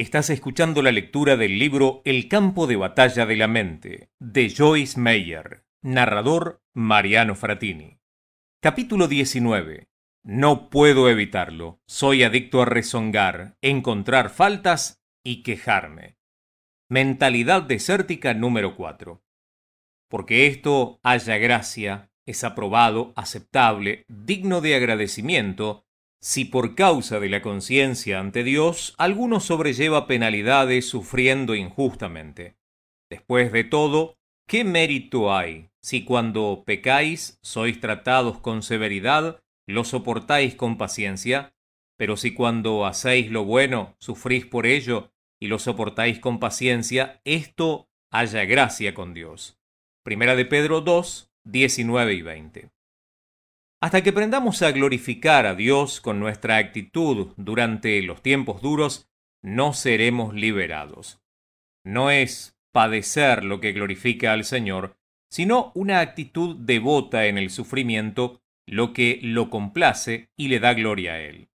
Estás escuchando la lectura del libro El campo de batalla de la mente, de Joyce Meyer, narrador Mariano Fratini. Capítulo 19. No puedo evitarlo. Soy adicto a rezongar, encontrar faltas y quejarme. Mentalidad desértica número 4. Porque esto haya gracia, es aprobado, aceptable, digno de agradecimiento, si por causa de la conciencia ante Dios alguno sobrelleva penalidades sufriendo injustamente. Después de todo, ¿qué mérito hay si cuando pecáis sois tratados con severidad, lo soportáis con paciencia? Pero si cuando hacéis lo bueno sufrís por ello y lo soportáis con paciencia, esto haya gracia con Dios. Primera de Pedro 2, 19 y 20. Hasta que aprendamos a glorificar a Dios con nuestra actitud durante los tiempos duros, no seremos liberados. No es padecer lo que glorifica al Señor, sino una actitud devota en el sufrimiento lo que lo complace y le da gloria a Él.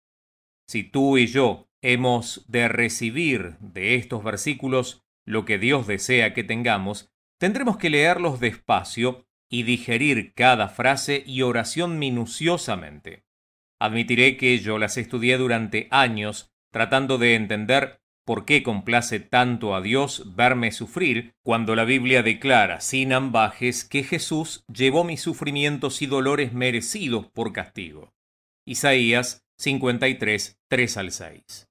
Si tú y yo hemos de recibir de estos versículos lo que Dios desea que tengamos, tendremos que leerlos despacio y digerir cada frase y oración minuciosamente. Admitiré que yo las estudié durante años tratando de entender por qué complace tanto a Dios verme sufrir cuando la Biblia declara sin ambajes que Jesús llevó mis sufrimientos y dolores merecidos por castigo. Isaías 53, 3 al 6.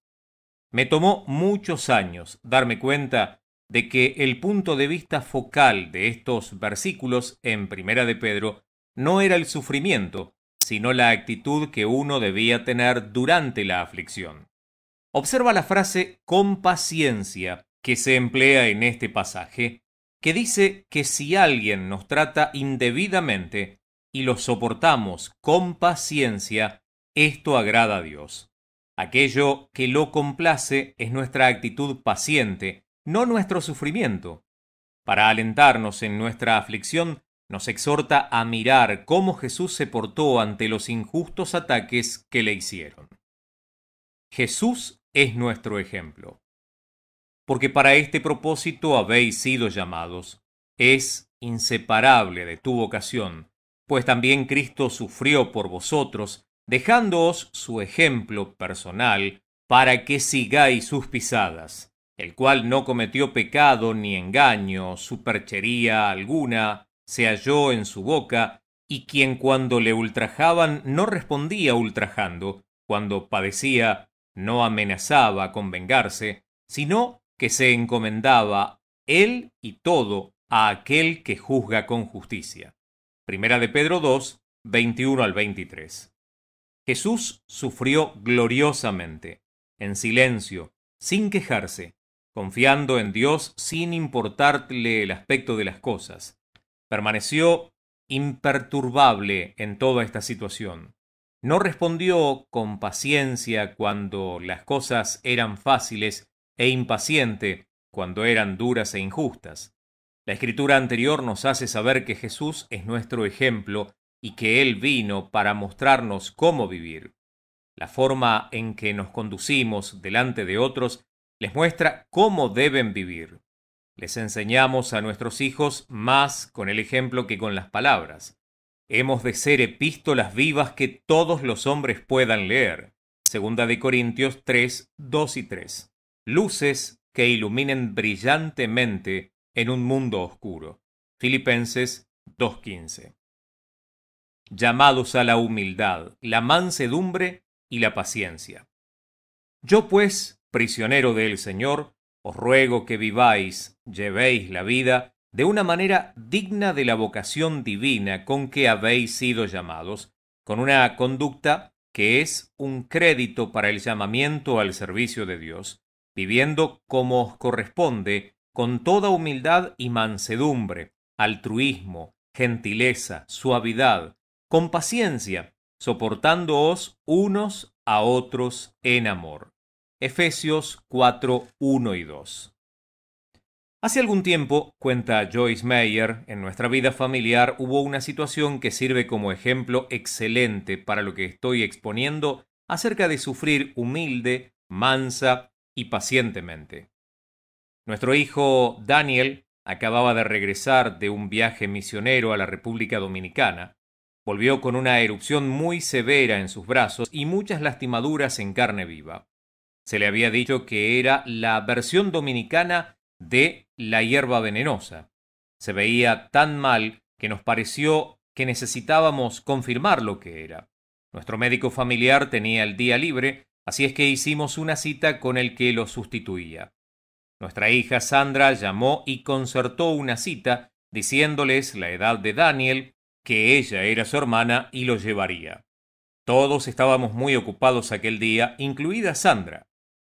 Me tomó muchos años darme cuenta de que el punto de vista focal de estos versículos en Primera de Pedro no era el sufrimiento, sino la actitud que uno debía tener durante la aflicción. Observa la frase con paciencia que se emplea en este pasaje, que dice que si alguien nos trata indebidamente y lo soportamos con paciencia, esto agrada a Dios. Aquello que lo complace es nuestra actitud paciente, no nuestro sufrimiento. Para alentarnos en nuestra aflicción, nos exhorta a mirar cómo Jesús se portó ante los injustos ataques que le hicieron. Jesús es nuestro ejemplo. Porque para este propósito habéis sido llamados. Es inseparable de tu vocación, pues también Cristo sufrió por vosotros, dejándoos su ejemplo personal para que sigáis sus pisadas el cual no cometió pecado ni engaño, superchería alguna, se halló en su boca, y quien cuando le ultrajaban no respondía ultrajando, cuando padecía no amenazaba con vengarse, sino que se encomendaba él y todo a aquel que juzga con justicia. Primera de Pedro 2, 21 al 23. Jesús sufrió gloriosamente, en silencio, sin quejarse, confiando en Dios sin importarle el aspecto de las cosas. Permaneció imperturbable en toda esta situación. No respondió con paciencia cuando las cosas eran fáciles e impaciente cuando eran duras e injustas. La escritura anterior nos hace saber que Jesús es nuestro ejemplo y que Él vino para mostrarnos cómo vivir. La forma en que nos conducimos delante de otros les muestra cómo deben vivir. Les enseñamos a nuestros hijos más con el ejemplo que con las palabras. Hemos de ser epístolas vivas que todos los hombres puedan leer. Segunda de Corintios 3, 2 y 3. Luces que iluminen brillantemente en un mundo oscuro. Filipenses 15. Llamados a la humildad, la mansedumbre y la paciencia. Yo pues, prisionero del Señor, os ruego que viváis, llevéis la vida, de una manera digna de la vocación divina con que habéis sido llamados, con una conducta que es un crédito para el llamamiento al servicio de Dios, viviendo como os corresponde, con toda humildad y mansedumbre, altruismo, gentileza, suavidad, con paciencia, soportándoos unos a otros en amor. Efesios 4, 1 y 2. Hace algún tiempo, cuenta Joyce Mayer, en nuestra vida familiar hubo una situación que sirve como ejemplo excelente para lo que estoy exponiendo acerca de sufrir humilde, mansa y pacientemente. Nuestro hijo Daniel acababa de regresar de un viaje misionero a la República Dominicana. Volvió con una erupción muy severa en sus brazos y muchas lastimaduras en carne viva se le había dicho que era la versión dominicana de la hierba venenosa. Se veía tan mal que nos pareció que necesitábamos confirmar lo que era. Nuestro médico familiar tenía el día libre, así es que hicimos una cita con el que lo sustituía. Nuestra hija Sandra llamó y concertó una cita diciéndoles la edad de Daniel, que ella era su hermana y lo llevaría. Todos estábamos muy ocupados aquel día, incluida Sandra.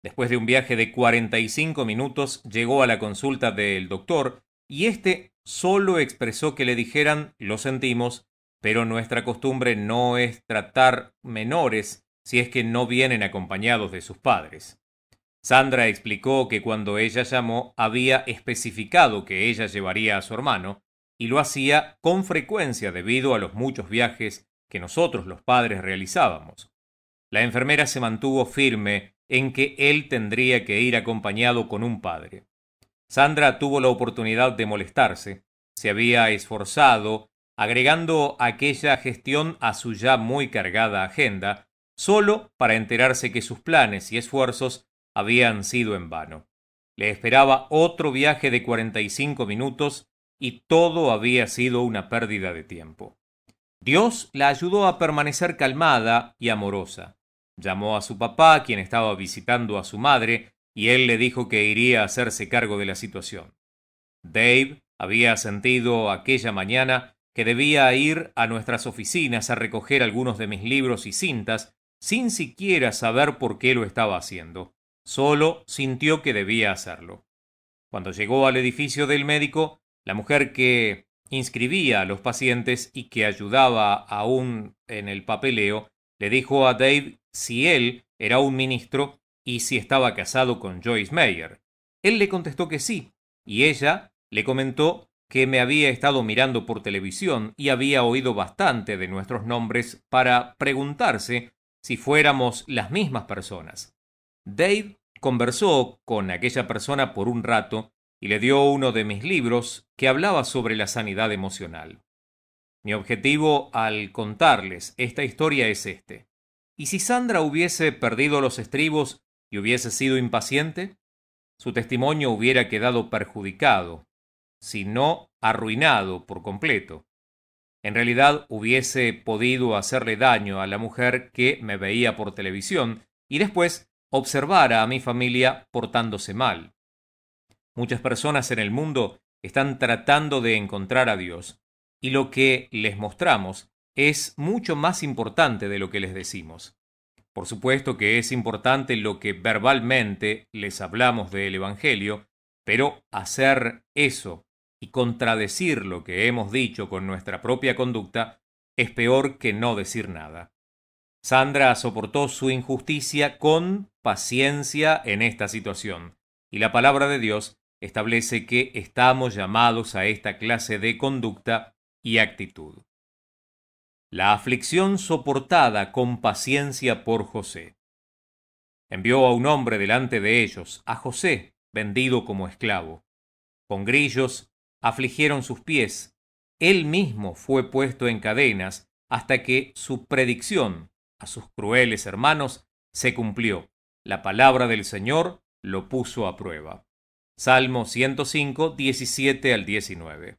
Después de un viaje de 45 minutos llegó a la consulta del doctor y éste solo expresó que le dijeran lo sentimos, pero nuestra costumbre no es tratar menores si es que no vienen acompañados de sus padres. Sandra explicó que cuando ella llamó había especificado que ella llevaría a su hermano, y lo hacía con frecuencia debido a los muchos viajes que nosotros los padres realizábamos. La enfermera se mantuvo firme en que él tendría que ir acompañado con un padre. Sandra tuvo la oportunidad de molestarse, se había esforzado, agregando aquella gestión a su ya muy cargada agenda, solo para enterarse que sus planes y esfuerzos habían sido en vano. Le esperaba otro viaje de 45 minutos y todo había sido una pérdida de tiempo. Dios la ayudó a permanecer calmada y amorosa. Llamó a su papá, quien estaba visitando a su madre, y él le dijo que iría a hacerse cargo de la situación. Dave había sentido aquella mañana que debía ir a nuestras oficinas a recoger algunos de mis libros y cintas, sin siquiera saber por qué lo estaba haciendo. Solo sintió que debía hacerlo. Cuando llegó al edificio del médico, la mujer que inscribía a los pacientes y que ayudaba aún en el papeleo le dijo a Dave si él era un ministro y si estaba casado con Joyce Mayer. Él le contestó que sí, y ella le comentó que me había estado mirando por televisión y había oído bastante de nuestros nombres para preguntarse si fuéramos las mismas personas. Dave conversó con aquella persona por un rato y le dio uno de mis libros que hablaba sobre la sanidad emocional. Mi objetivo al contarles esta historia es este. ¿Y si Sandra hubiese perdido los estribos y hubiese sido impaciente? Su testimonio hubiera quedado perjudicado, si no arruinado por completo. En realidad hubiese podido hacerle daño a la mujer que me veía por televisión y después observara a mi familia portándose mal. Muchas personas en el mundo están tratando de encontrar a Dios, y lo que les mostramos es mucho más importante de lo que les decimos. Por supuesto que es importante lo que verbalmente les hablamos del Evangelio, pero hacer eso y contradecir lo que hemos dicho con nuestra propia conducta es peor que no decir nada. Sandra soportó su injusticia con paciencia en esta situación, y la palabra de Dios establece que estamos llamados a esta clase de conducta y actitud. La aflicción soportada con paciencia por José. Envió a un hombre delante de ellos, a José, vendido como esclavo. Con grillos afligieron sus pies. Él mismo fue puesto en cadenas hasta que su predicción a sus crueles hermanos se cumplió. La palabra del Señor lo puso a prueba. Salmo 105, al 19.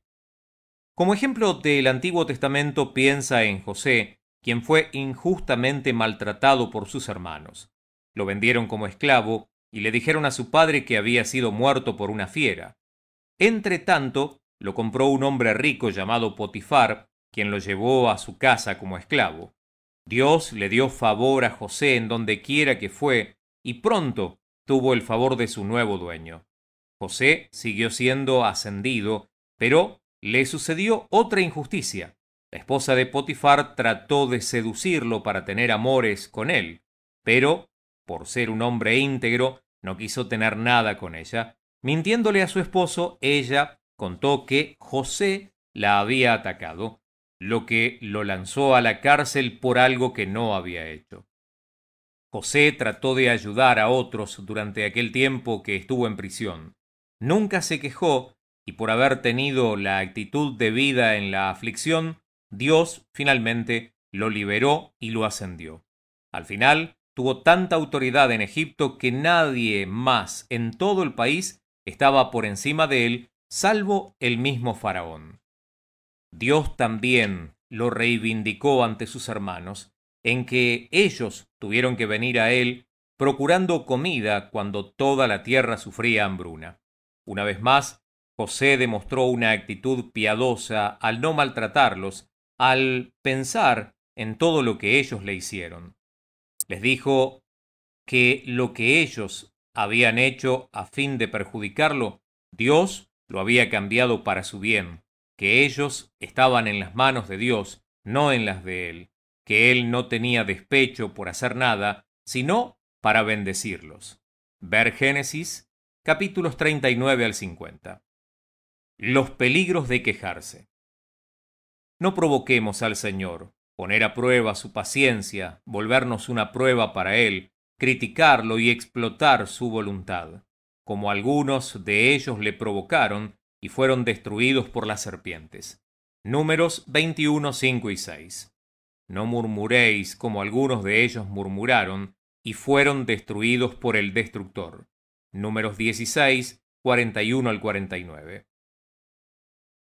Como ejemplo del Antiguo Testamento piensa en José, quien fue injustamente maltratado por sus hermanos. Lo vendieron como esclavo y le dijeron a su padre que había sido muerto por una fiera. Entretanto, lo compró un hombre rico llamado Potifar, quien lo llevó a su casa como esclavo. Dios le dio favor a José en donde quiera que fue, y pronto tuvo el favor de su nuevo dueño. José siguió siendo ascendido, pero le sucedió otra injusticia. La esposa de Potifar trató de seducirlo para tener amores con él, pero, por ser un hombre íntegro, no quiso tener nada con ella. Mintiéndole a su esposo, ella contó que José la había atacado, lo que lo lanzó a la cárcel por algo que no había hecho. José trató de ayudar a otros durante aquel tiempo que estuvo en prisión. Nunca se quejó y por haber tenido la actitud debida en la aflicción, Dios finalmente lo liberó y lo ascendió. Al final, tuvo tanta autoridad en Egipto que nadie más en todo el país estaba por encima de él, salvo el mismo faraón. Dios también lo reivindicó ante sus hermanos, en que ellos tuvieron que venir a él procurando comida cuando toda la tierra sufría hambruna. Una vez más, José demostró una actitud piadosa al no maltratarlos, al pensar en todo lo que ellos le hicieron. Les dijo que lo que ellos habían hecho a fin de perjudicarlo, Dios lo había cambiado para su bien, que ellos estaban en las manos de Dios, no en las de Él, que Él no tenía despecho por hacer nada, sino para bendecirlos. Ver Génesis capítulos 39 al 50. Los peligros de quejarse. No provoquemos al Señor, poner a prueba su paciencia, volvernos una prueba para Él, criticarlo y explotar su voluntad, como algunos de ellos le provocaron y fueron destruidos por las serpientes. Números 21, 5 y 6. No murmuréis como algunos de ellos murmuraron y fueron destruidos por el destructor. Números 16, 41 al 49.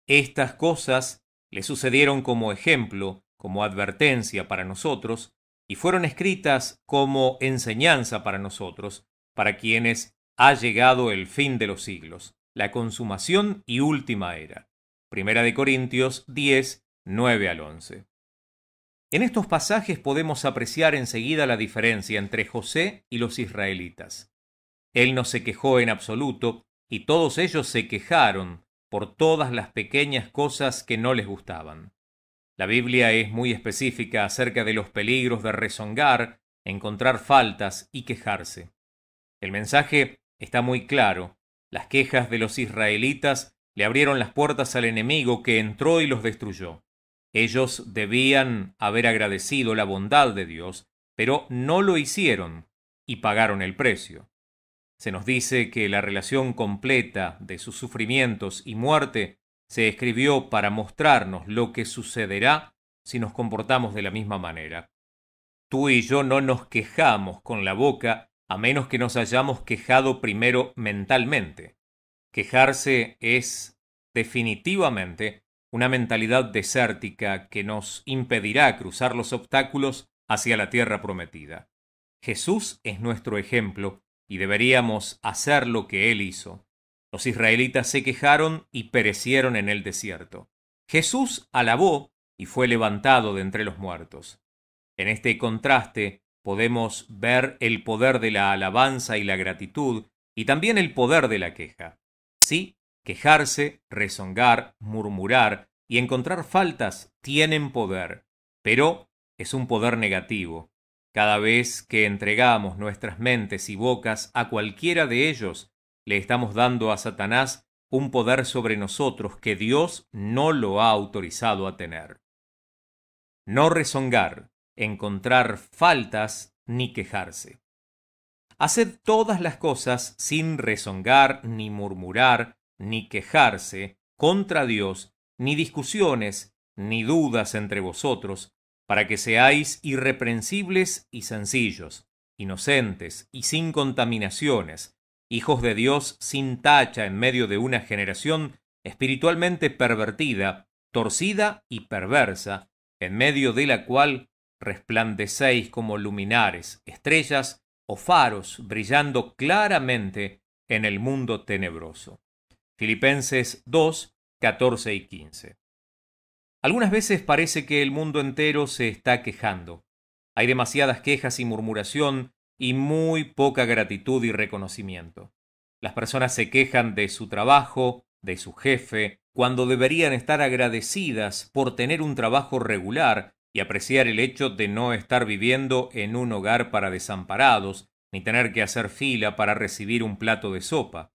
Estas cosas le sucedieron como ejemplo, como advertencia para nosotros, y fueron escritas como enseñanza para nosotros, para quienes ha llegado el fin de los siglos, la consumación y última era. Primera de Corintios 10, 9 al 11. En estos pasajes podemos apreciar enseguida la diferencia entre José y los israelitas. Él no se quejó en absoluto, y todos ellos se quejaron por todas las pequeñas cosas que no les gustaban. La Biblia es muy específica acerca de los peligros de rezongar, encontrar faltas y quejarse. El mensaje está muy claro. Las quejas de los israelitas le abrieron las puertas al enemigo que entró y los destruyó. Ellos debían haber agradecido la bondad de Dios, pero no lo hicieron y pagaron el precio. Se nos dice que la relación completa de sus sufrimientos y muerte se escribió para mostrarnos lo que sucederá si nos comportamos de la misma manera. Tú y yo no nos quejamos con la boca a menos que nos hayamos quejado primero mentalmente. Quejarse es definitivamente una mentalidad desértica que nos impedirá cruzar los obstáculos hacia la tierra prometida. Jesús es nuestro ejemplo y deberíamos hacer lo que él hizo. Los israelitas se quejaron y perecieron en el desierto. Jesús alabó y fue levantado de entre los muertos. En este contraste podemos ver el poder de la alabanza y la gratitud y también el poder de la queja. Sí, quejarse, rezongar, murmurar y encontrar faltas tienen poder, pero es un poder negativo, cada vez que entregamos nuestras mentes y bocas a cualquiera de ellos, le estamos dando a Satanás un poder sobre nosotros que Dios no lo ha autorizado a tener. No rezongar, encontrar faltas ni quejarse. Haced todas las cosas sin rezongar, ni murmurar, ni quejarse contra Dios, ni discusiones, ni dudas entre vosotros, para que seáis irreprensibles y sencillos, inocentes y sin contaminaciones, hijos de Dios sin tacha en medio de una generación espiritualmente pervertida, torcida y perversa, en medio de la cual resplandecéis como luminares, estrellas o faros brillando claramente en el mundo tenebroso. Filipenses 2, 14 y 15. Algunas veces parece que el mundo entero se está quejando. Hay demasiadas quejas y murmuración y muy poca gratitud y reconocimiento. Las personas se quejan de su trabajo, de su jefe, cuando deberían estar agradecidas por tener un trabajo regular y apreciar el hecho de no estar viviendo en un hogar para desamparados, ni tener que hacer fila para recibir un plato de sopa.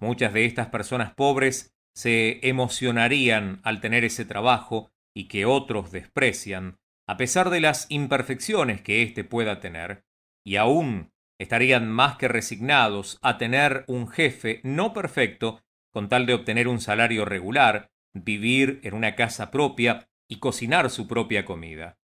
Muchas de estas personas pobres se emocionarían al tener ese trabajo y que otros desprecian, a pesar de las imperfecciones que éste pueda tener, y aún estarían más que resignados a tener un jefe no perfecto con tal de obtener un salario regular, vivir en una casa propia y cocinar su propia comida.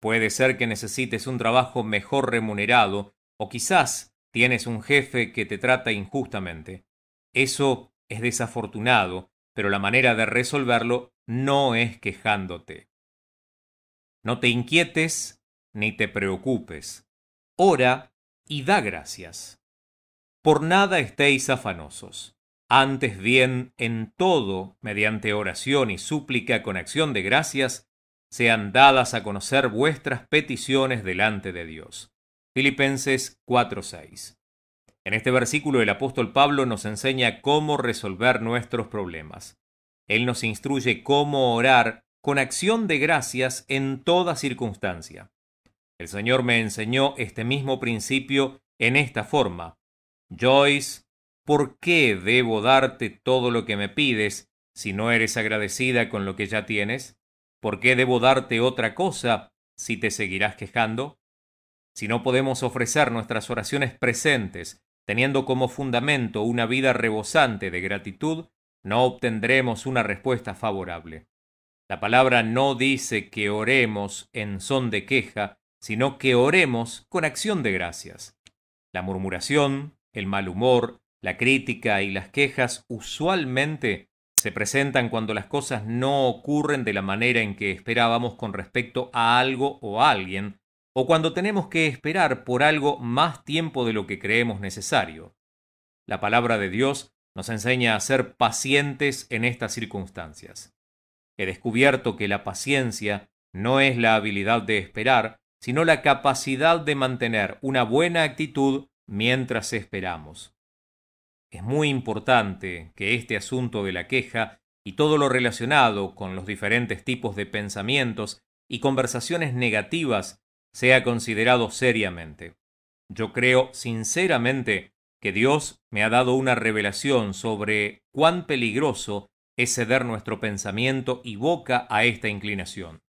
Puede ser que necesites un trabajo mejor remunerado o quizás tienes un jefe que te trata injustamente. Eso es desafortunado, pero la manera de resolverlo no es quejándote. No te inquietes ni te preocupes. Ora y da gracias. Por nada estéis afanosos. Antes bien, en todo, mediante oración y súplica con acción de gracias, sean dadas a conocer vuestras peticiones delante de Dios. Filipenses 4:6. En este versículo el apóstol Pablo nos enseña cómo resolver nuestros problemas. Él nos instruye cómo orar con acción de gracias en toda circunstancia. El Señor me enseñó este mismo principio en esta forma. Joyce, ¿por qué debo darte todo lo que me pides si no eres agradecida con lo que ya tienes? ¿Por qué debo darte otra cosa si te seguirás quejando? Si no podemos ofrecer nuestras oraciones presentes teniendo como fundamento una vida rebosante de gratitud, no obtendremos una respuesta favorable. La palabra no dice que oremos en son de queja, sino que oremos con acción de gracias. La murmuración, el mal humor, la crítica y las quejas usualmente se presentan cuando las cosas no ocurren de la manera en que esperábamos con respecto a algo o a alguien, o cuando tenemos que esperar por algo más tiempo de lo que creemos necesario. La palabra de Dios nos enseña a ser pacientes en estas circunstancias. He descubierto que la paciencia no es la habilidad de esperar, sino la capacidad de mantener una buena actitud mientras esperamos. Es muy importante que este asunto de la queja y todo lo relacionado con los diferentes tipos de pensamientos y conversaciones negativas sea considerado seriamente. Yo creo sinceramente que Dios me ha dado una revelación sobre cuán peligroso es ceder nuestro pensamiento y boca a esta inclinación.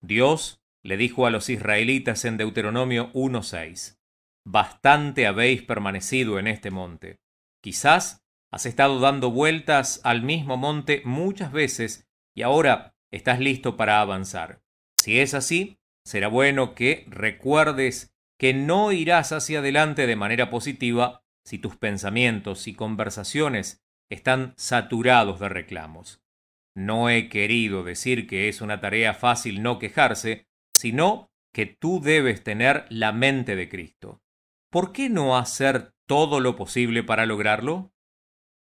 Dios le dijo a los israelitas en Deuteronomio 1.6, Bastante habéis permanecido en este monte. Quizás has estado dando vueltas al mismo monte muchas veces y ahora estás listo para avanzar. Si es así, será bueno que recuerdes que no irás hacia adelante de manera positiva si tus pensamientos y conversaciones están saturados de reclamos. No he querido decir que es una tarea fácil no quejarse, sino que tú debes tener la mente de Cristo. ¿Por qué no hacer todo lo posible para lograrlo?